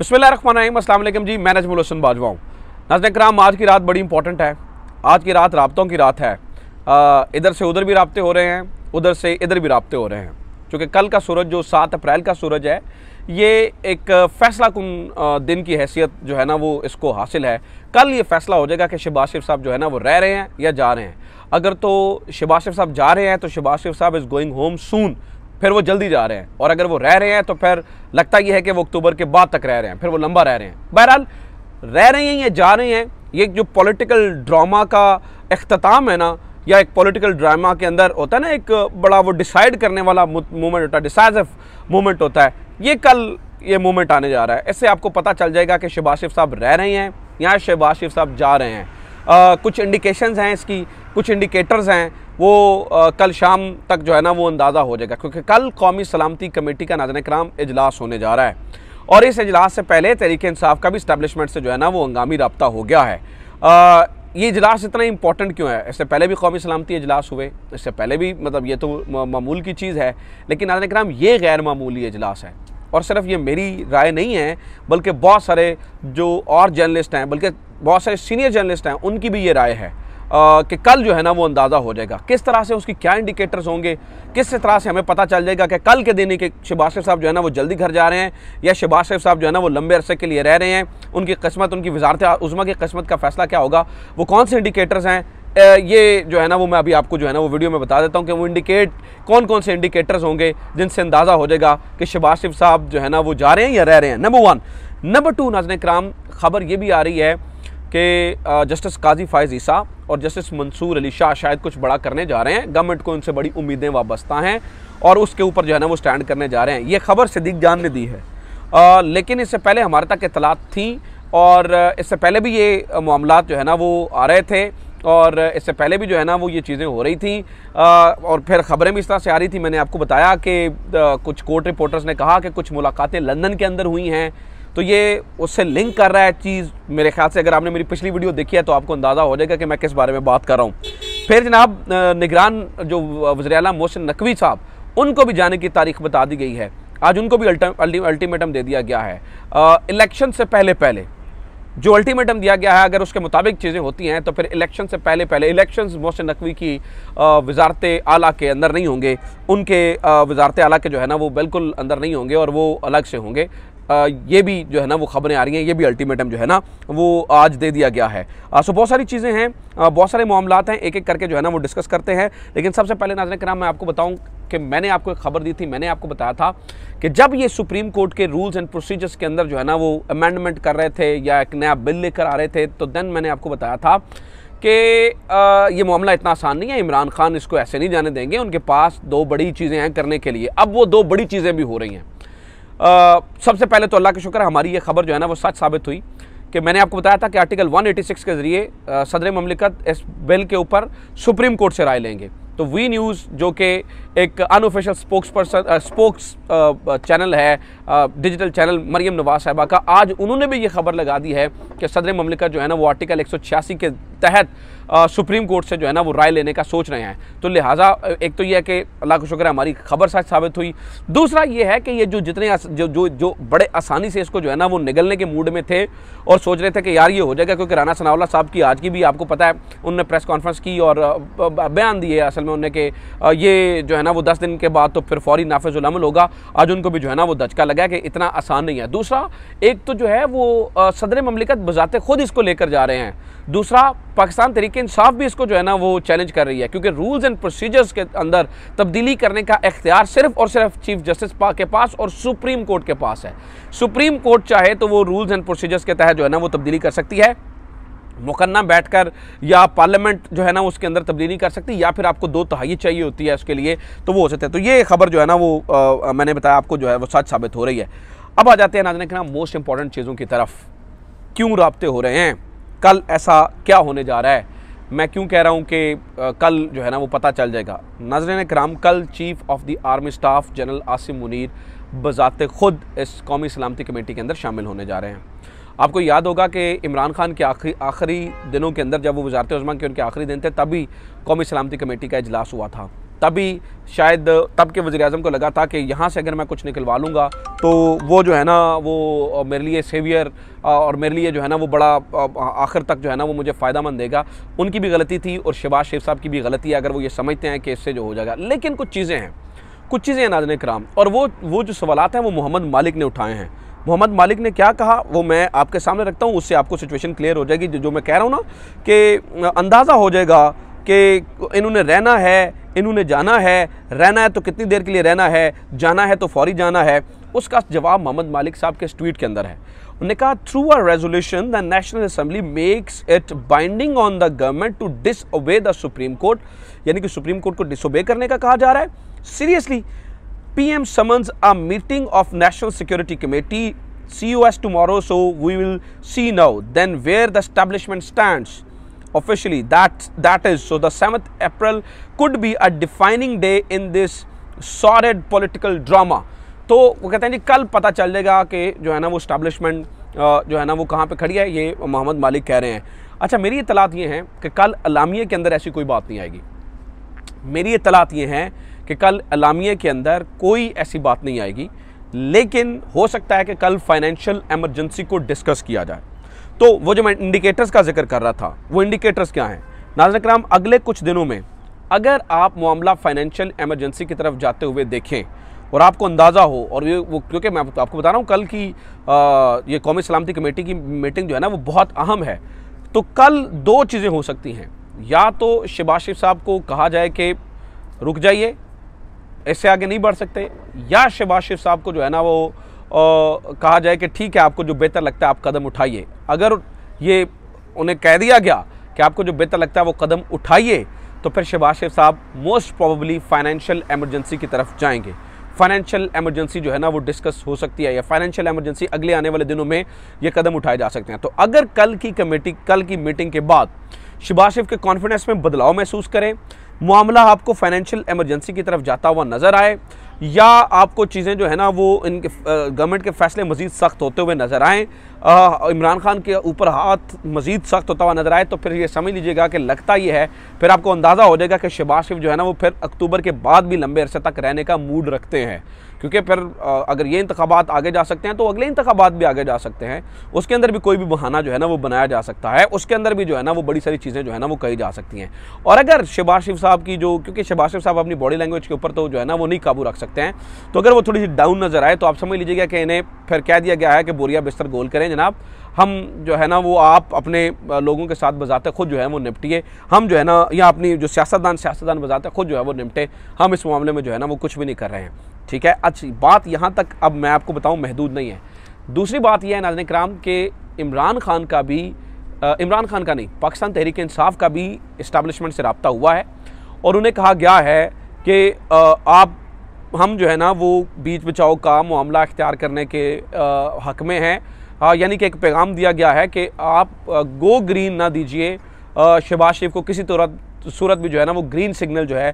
बसमिलकुम जी मैं नजमुल हसन बाजवा हूँ नाजन कराम आज की रात बड़ी इंपॉर्टेंट है आज की रात रबतों की रात है इधर से उधर भी रबते हो रहे हैं उधर से इधर भी रबते हो रहे हैं क्योंकि कल का सूरज जो सात अप्रैल का सूरज है ये एक फ़ैसला कन दिन की हैसियत जो है ना वो इसको हासिल है कल ये फ़ैसला हो जाएगा कि शबाज शिफ साहब जो है ना वो रह रहे हैं या जा रहे हैं अगर तो शबाज शिफ साहब जा रहे हैं तो शबाज शिफ साहब इज़ गोइंग होम सून फिर वो जल्दी जा रहे हैं और अगर वो रह रहे हैं तो फिर लगता ये है कि वो अक्टूबर के बाद तक रह रहे हैं फिर वो लंबा रह रहे हैं बहरहाल रह रहे हैं या जा रहे हैं ये जो पॉलिटिकल ड्रामा का अख्ताम है ना या एक पॉलिटिकल ड्रामा के अंदर होता है ना एक बड़ा वो डिसाइड करने वाला मूवमेंट होता है डिसाइजिव मूवमेंट होता है ये कल ये मूवमेंट आने जा रहा है इससे आपको पता चल जाएगा कि शहबाज शरीफ साहब रह रहे हैं या शहबाज शरीफ साहब जा रहे हैं आ, कुछ इंडिकेशंस हैं इसकी कुछ इंडिकेटर्स हैं वो आ, कल शाम तक जो है ना वो अंदाज़ा हो जाएगा क्योंकि कल कौमी सलामती कमेटी का नाजन कराम इजलास होने जा रहा है और इस इजलास से पहले तहरीक इंसाफ का भी इस्टेबलिशमेंट से जो है ना वो हंगामी रबता हो गया है आ, ये इजलास इतना इंपॉर्टेंट क्यों है इससे पहले भी कौमी सलामती इजलास हुए इससे पहले भी मतलब ये तो मामूल की चीज़ है लेकिन नाजन कराम ये गैर मामूली इजलास है और सिर्फ ये मेरी राय नहीं है बल्कि बहुत सारे जो और जर्नलिस्ट हैं बल्कि बहुत सारे सीनियर जर्नलिस्ट हैं उनकी भी ये राय है कि कल जो है ना वो अंदाज़ा हो जाएगा किस तरह से उसकी क्या इंडिकेटर्स होंगे किस तरह से हमें पता चल जाएगा कि कल के दिन ही कि शहबाज शरीफ साहब जो है ना वो जल्दी घर जा रहे हैं या शहबाज शरीफ साहब जो है ना वो लंबे अरसे के लिए रह रहे हैं उनकी किस्मत उनकी वजारत उजमा की किस्मत का फैसला क्या होगा वो कौन से इंडिकेटर्स हैं ये जो है ना वो मैं अभी आपको जो है ना वो वीडियो में बता देता हूँ कि वो इंडिकेट कौन कौन से इंडिकेटर्स होंगे जिनसे अंदाज़ा हो जाएगा कि शहबाज शरीफ साहब जो है ना वो जा रहे हैं या रह रहे हैं नंबर वन नंबर टू नाजन कराम खबर ये भी आ रही है कि जस्टिस काजी फायज ईसा और जस्टिस मंसूर अली शाह शायद कुछ बड़ा करने जा रहे हैं गवर्नमेंट को उनसे बड़ी उम्मीदें वाबस्ता हैं और उसके ऊपर जो है ना वो स्टैंड करने जा रहे हैं ये खबर सिद्दीक जान ने दी है आ, लेकिन इससे पहले हमारे तक इतलात थी और इससे पहले भी ये मामला जो है ना वो आ रहे थे और इससे पहले भी जो है ना वो ये चीज़ें हो रही थी आ, और फिर ख़बरें भी इस तरह से आ रही थी मैंने आपको बताया कि कुछ कोर्ट रिपोर्टर्स ने कहा कि कुछ मुलाकातें लंदन के अंदर हुई हैं तो ये उससे लिंक कर रहा है चीज़ मेरे ख्याल से अगर आपने मेरी पिछली वीडियो देखी है तो आपको अंदाज़ा हो जाएगा कि मैं किस बारे में बात कर रहा हूँ फिर जनाब निगरान जो वजर अला मोहसिन नकवी साहब उनको भी जाने की तारीख बता दी गई है आज उनको भी अल्टीमेटम दे दिया गया है इलेक्शन से पहले पहले जो अल्टीमेटम दिया गया है अगर उसके मुताबिक चीज़ें होती हैं तो फिर इलेक्शन से पहले पहले इलेक्शन मोहसिन नकवी की वजारत आला के अंदर नहीं होंगे उनके वजारत आला के जो है ना वो बिल्कुल अंदर नहीं होंगे और वो अलग से होंगे ये भी जो है ना वो खबरें आ रही हैं ये भी अल्टीमेटम जो है ना वो आज दे दिया गया है सो बहुत सारी चीज़ें हैं बहुत सारे मामला हैं एक एक करके जो है ना वो डिस्कस करते हैं लेकिन सबसे पहले नाजन कराम मैं आपको बताऊँ कि मैंने आपको एक खबर दी थी मैंने आपको बताया था कि जब ये सुप्रीम कोर्ट के रूल्स एंड प्रोसीजर्स के अंदर जो है ना वो अमेंडमेंट कर रहे थे या एक नया बिल लेकर आ रहे थे तो देन मैंने आपको बताया था कि ये मामला इतना आसान नहीं है इमरान खान इसको ऐसे नहीं जाने देंगे उनके पास दो बड़ी चीज़ें हैं करने के लिए अब वो दो बड़ी चीज़ें भी हो रही हैं सबसे पहले तो अल्लाह का शुक्र हमारी ये खबर जो है ना वो सच साबित हुई कि मैंने आपको बताया था कि आर्टिकल 186 के ज़रिए सदर ममलिकत इस बिल के ऊपर सुप्रीम कोर्ट से राय लेंगे तो वी न्यूज़ जो कि एक unofficial spokesperson spokes channel है डिजिटल चैनल मरियम नवाज साहबा का आज उन्होंने भी ये खबर लगा दी है कि सदर ममलिका जो है ना वो आर्टिकल एक के तहत आ, सुप्रीम कोर्ट से जो है ना वो राय लेने का सोच रहे हैं तो लिहाजा एक तो ये है कि अल्लाह का शुक्र हमारी खबर साथ साबित हुई दूसरा ये है कि ये जो जितने आस, जो जो जो बड़े आसानी से इसको जो है ना वो निगलने के मूड में थे और सोच रहे थे कि यार ये हो जाएगा क्योंकि राना सनावला साहब की आज की भी आपको पता है उनने प्रेस कॉन्फ्रेंस की और बयान दिए असल में उन्हें कि ये जो है ना वो दस दिन के बाद तो फिर फौरी नाफिजुलमल होगा आज उनको भी जो है ना वो दचका लगा लगा कि इतना आसान नहीं है दूसरा एक तो जो है वो सदर ममलिकत बजाते खुद इसको लेकर जा रहे हैं दूसरा पाकिस्तान तरीके इंसाफ भी इसको जो है ना वो चैलेंज कर रही है क्योंकि रूल्स एंड प्रोसीजर्स के अंदर तब्दीली करने का इख्तियार सिर्फ और सिर्फ चीफ जस्टिस के पास और सुप्रीम कोर्ट के पास है सुप्रीम कोर्ट चाहे तो वो रूल्स एंड प्रोसीजर्स के तहत जो है ना वो तब्दीली कर सकती है मुकन्ना बैठकर या पार्लियामेंट जो है ना उसके अंदर तब्दीली कर सकती या फिर आपको दो तहाई चाहिए होती है उसके लिए तो वो हो सकता है तो ये खबर जो है ना वो आ, मैंने बताया आपको जो है वो सच साबित हो रही है अब आ जाते हैं नाजन के मोस्ट इंपॉर्टेंट चीज़ों की तरफ क्यों रबते हो रहे हैं कल ऐसा क्या होने जा रहा है मैं क्यों कह रहा हूँ कि कल जो है ना वो पता चल जाएगा नाजरन कराम कल chief of the army staff general Asim Munir बजात खुद इस कौमी सलामती कमेटी के अंदर शामिल होने जा रहे हैं आपको याद होगा कि इमरान खान के आखिरी आखिरी दिनों के अंदर जब वो वजारत उस्मा के उनके आखिरी दिन थे तभी कौमी सलामती कमेटी का अजलास हुआ था तभी शायद तब के वजी अजम को लगा था कि यहाँ से अगर मैं कुछ निकलवा लूँगा तो वो जो है ना वो मेरे लिए सेवियर और मेरे लिए जो है ना वो बड़ा आखिर तक जो है ना वो मुझे फ़ायदा मंद देगा उनकी भी गलती थी और शिबाज शेख साहब की भी गलती है अगर वो ये समझते हैं कि इससे जो हो जाएगा लेकिन कुछ चीज़ें हैं कुछ चीज़ें हैं नाजन कराम और वो वो जो सवालत हैं वो मोहम्मद मालिक ने उठाए हैं मोहम्मद मालिक ने क्या कहा वो मैं आपके सामने रखता हूँ उससे आपको सिचुएशन क्लियर हो जाएगी जो मैं कह रहा हूँ ना कि अंदाज़ा हो जाएगा कि इन्होंने रहना है इन्होंने जाना है रहना है तो कितनी देर के लिए रहना है जाना है तो फौरी जाना है उसका जवाब मोहम्मद मालिक साहब के इस ट्वीट के अंदर है उन्होंने कहा through a resolution the national assembly makes it binding on the government to disobey the supreme court यानी कि सुप्रीम कोर्ट को डिसोबे करने का कहा जा रहा है seriously PM summons a meeting of National Security Committee See COS tomorrow, so we will see now then where the establishment stands officially that that is so the 7th April could be a defining day in this sordid political drama तो वो कहते हैं जी कल पता चल जाएगा कि जो है ना वो स्टैब्लिशमेंट जो है ना वो कहाँ पे खड़ी है ये मोहम्मद मालिक कह रहे हैं अच्छा मेरी इतलात ये हैं कि कल अलामिया के अंदर ऐसी कोई बात नहीं आएगी मेरी इतलात ये हैं कि कल अलामिया के अंदर कोई ऐसी बात नहीं आएगी लेकिन हो सकता है कि कल फाइनेंशियल एमरजेंसी को डिस्कस किया जाए तो वो जो मैं इंडिकेटर्स का जिक्र कर रहा था वो इंडिकेटर्स क्या हैं नाजन कराम अगले कुछ दिनों में अगर आप मामला फाइनेंशियल एमरजेंसी की तरफ जाते हुए देखें और आपको अंदाज़ा हो और ये वो क्योंकि मैं आपको बता रहा हूँ कल की आ, ये कौमी सलामती कमेटी की मीटिंग जो है ना वो बहुत अहम है तो कल दो चीज़ें हो सकती हैं या तो शिबाशिफ साहब को कहा जाए कि रुक जाइए ऐसे आगे नहीं बढ़ सकते या शहबाज शरीफ साहब को जो है ना वो आ, कहा जाए कि ठीक है आपको जो बेहतर लगता है आप कदम उठाइए अगर ये उन्हें कह दिया गया कि आपको जो बेहतर लगता है वो कदम उठाइए तो फिर शहबाज शरीफ साहब मोस्ट प्रॉबली फाइनेंशियल एमरजेंसी की तरफ जाएंगे फाइनेंशियल एमरजेंसी जो है ना वो डिस्कस हो सकती है या फाइनेंशियल एमरजेंसी अगले आने वाले दिनों में ये कदम उठाए जा सकते हैं तो अगर कल की कमेटी कल की मीटिंग के बाद शबाशिफ के कॉन्फिडेंस में बदलाव महसूस करें मामला आपको फाइनेंशियल एमरजेंसी की तरफ जाता हुआ नज़र आए या आपको चीज़ें जो है ना वो इनके गवर्नमेंट के फैसले मज़ीद सख्त होते हुए नज़र आएँ इमरान खान के ऊपर हाथ मज़ीद सख्त होता हुआ नज़र आए तो फिर ये समझ लीजिएगा कि लगता ये है फिर आपको अंदाज़ा हो जाएगा कि शबाज शिफ जो है ना वो फिर अक्टूबर के बाद भी लंबे अरसे तक रहने का मूड रखते हैं क्योंकि फिर अगर ये इंतबात आगे जा सकते हैं तो अगले इंतबात भी आगे जा सकते हैं उसके अंदर भी कोई भी बहाना जो है ना वो बनाया जा सकता है उसके अंदर भी जो है ना वो बड़ी सारी चीज़ें जो है ना वो कही जा सकती हैं और अगर शिबाज शिव साहब की जो क्योंकि शिबाज शिव साहब अपनी बॉडी लैंग्वेज के ऊपर तो जो है ना वो नहीं काबू रख सकते हैं तो अगर वो थोड़ी सी डाउन नज़र आए तो आप समझ लीजिएगा कि इन्हें फिर कह दिया गया है कि बोरिया बिस्तर गोल करें जनाब हम जो है ना वो आप अपने लोगों के साथ बजाते खुद जो है वो निपटिए हम जो है ना या अपनी जो सियासतदान सियासतदान बजाते खुद जो है वो निपटे हम इस मामले में जो है ना वो कुछ भी नहीं कर रहे हैं ठीक है अच्छी बात यहाँ तक अब मैं आपको बताऊँ महदूद नहीं है दूसरी बात यह है नाजन कराम के इमरान खान का भी इमरान खान का नहीं पाकिस्तान तहरीक इंसाफ का भी इस्टबलिशमेंट से रबता हुआ है और उन्हें कहा गया है कि आप हम जो है ना वो बीच बचाओ का मामला अख्तियार करने के हक में हैं यानी कि एक पैगाम दिया गया है कि आप गो ग्रीन ना दीजिए शहबाज शरीफ को किसी तरह सूरत भी जो है ना वो ग्रीन सिग्नल जो है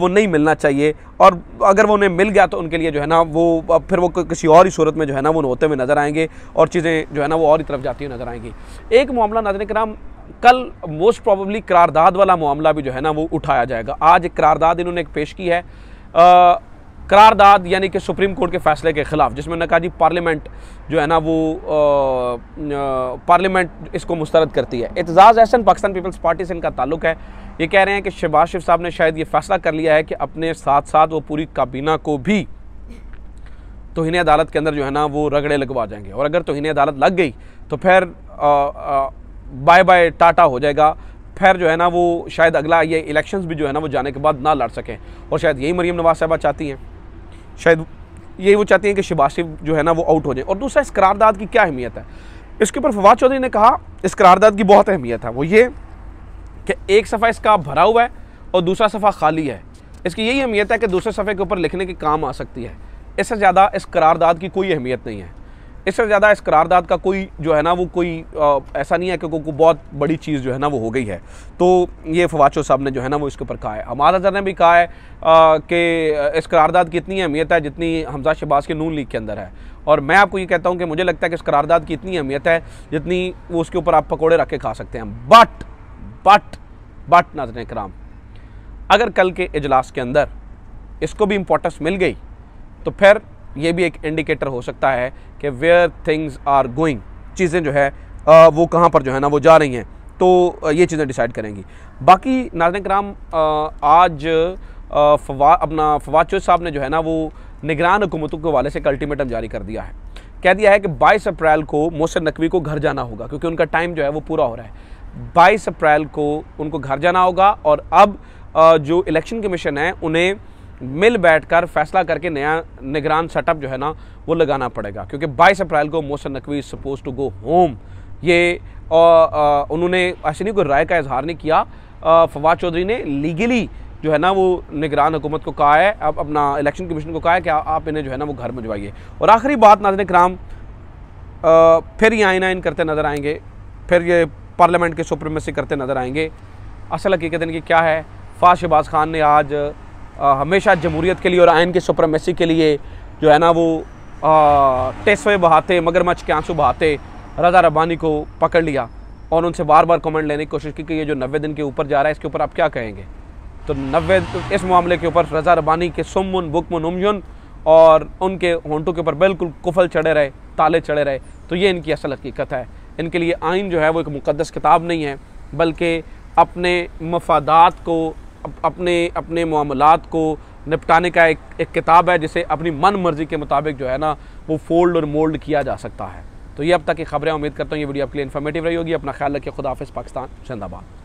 वो नहीं मिलना चाहिए और अगर वो उन्हें मिल गया तो उनके लिए जो है ना वो फिर वो किसी और ही सूरत में जो है ना वो होते हुए नज़र आएंगे और चीज़ें जो है ना वो और ही तरफ जाती हुई नज़र आएंगी एक मामला नाजन नाम कल मोस्ट प्रॉबली करारदाद वाला मामला भी जो है ना वो उठाया जाएगा आज एक करारदाद इन्होंने एक पेश की है करारदाद यानी कि सुप्रीम कोर्ट के फैसले के ख़िलाफ़ जिसमें उन्होंने कहा जी पार्लियामेंट जो है ना वो पार्लियामेंट इसको मुस्तरद करती है एतजाज़ एहसन पाकिस्तान पीपल्स पार्टी से इनका ताल्लुक है ये कह रहे हैं कि शहबाज शरीफ साहब ने शायद ये फैसला कर लिया है कि अपने साथ साथ वो पूरी काबीना को भी इन्हें अदालत के अंदर जो है ना वो रगड़े लगवा जाएंगे और अगर इन्हें अदालत लग गई तो फिर बाय बाय टाटा हो जाएगा फिर जो है ना वो शायद अगला ये इलेक्शंस भी जो है ना वो जाने के बाद ना लड़ सकें और शायद यही मरीम नवाज साहबा चाहती हैं शायद यही वो चाहती हैं कि शहबाज शरीफ जो है ना वो आउट हो जाए और दूसरा इस करारदाद की क्या अहमियत है इसके ऊपर फवाद चौधरी ने कहा इस करारदाद की बहुत अहमियत है वो ये कि एक सफ़ा इसका भरा हुआ है और दूसरा सफ़ा खाली है इसकी यही अहमियत है कि दूसरे सफ़े के ऊपर लिखने के काम आ सकती है इससे ज़्यादा इस करारदाद की कोई अहमियत नहीं है इससे ज़्यादा इस करारदाद का कोई जो है ना वो कोई आ, ऐसा नहीं है कि कोई बहुत बड़ी चीज़ जो है ना वो हो गई है तो ये फवाचो साहब ने जो है ना वो इसके ऊपर कहा है हमारा अजहर ने भी कहा है कि इस करारदाद की इतनी अहमियत है जितनी हमजा शहबाज के नून लीग के अंदर है और मैं आपको ये कहता हूँ कि मुझे लगता है कि इस करारदाद की इतनी अहमियत है जितनी वो उसके ऊपर आप पकौड़े रख के खा सकते हैं बट बट बट नाजन कराम अगर कल के अजलास के अंदर इसको भी इम्पोर्टेंस मिल गई तो फिर ये भी एक इंडिकेटर हो सकता है कि वेयर थिंग्स आर गोइंग चीज़ें जो है वो कहाँ पर जो है ना वो जा रही हैं तो ये चीज़ें डिसाइड करेंगी बाकी नाजन कराम आज फवा अपना फवाद चौधरी साहब ने जो है ना वो निगरान हुकूमतों के वाले से एक अल्टीमेटम जारी कर दिया है कह दिया है कि बाईस अप्रैल को मोहसिन नकवी को घर जाना होगा क्योंकि उनका टाइम जो है वो पूरा हो रहा है 22 अप्रैल को उनको घर जाना होगा और अब जो इलेक्शन कमीशन है उन्हें मिल बैठकर फैसला करके नया निगरान सेटअप जो है ना वो लगाना पड़ेगा क्योंकि 22 अप्रैल को Mohsin Naqvi suppose to go home ये और उन्होंने ऐसे नहीं कोई राय का इजहार नहीं किया फवाद चौधरी ने लीगली जो है ना वो निगरान हुकूमत को कहा है अब अपना इलेक्शन कमीशन को कहा है कि आप इन्हें जो है ना वो घर भिजवाइए और आखिरी बात नाजन कराम फिर ये आइन आइन करते नज़र आएंगे फिर ये पार्लियामेंट की सुप्रीमेसी करते नज़र आएंगे असल हकीकत इनकी क्या है फाज शहबाज खान ने आज आ, हमेशा जमहूरीत के लिए और आयन की सुप्रीमेसी के लिए जो है ना वो टेस्वे बहाते मगरमच्छ के आंसू बहाते रजा रबानी को पकड़ लिया और उनसे बार बार कमेंट लेने की कोशिश की कि ये जो नबे दिन के ऊपर जा रहा है इसके ऊपर आप क्या कहेंगे तो नबे इस मामले के ऊपर रजा रबानी के सुमन बुकमन उमयन और उनके होंटों के ऊपर बिल्कुल कुफल चढ़े रहे ताले चढ़े रहे तो ये इनकी असल हकीकत है इनके लिए आइन जो है वो एक मुकदस किताब नहीं है बल्कि अपने मफादात को अपने अपने मामलात को निपटाने का एक एक किताब है जिसे अपनी मन मर्ज़ी के मुताबिक जो है ना वो फोल्ड और मोल्ड किया जा सकता है तो ये अब तक की खबरें उम्मीद करता हूँ ये वीडियो आपके लिए इन्फॉर्मेटिव रही होगी अपना ख्याल रखिए खुदाफिस पाकिस्तान जिंदाबाद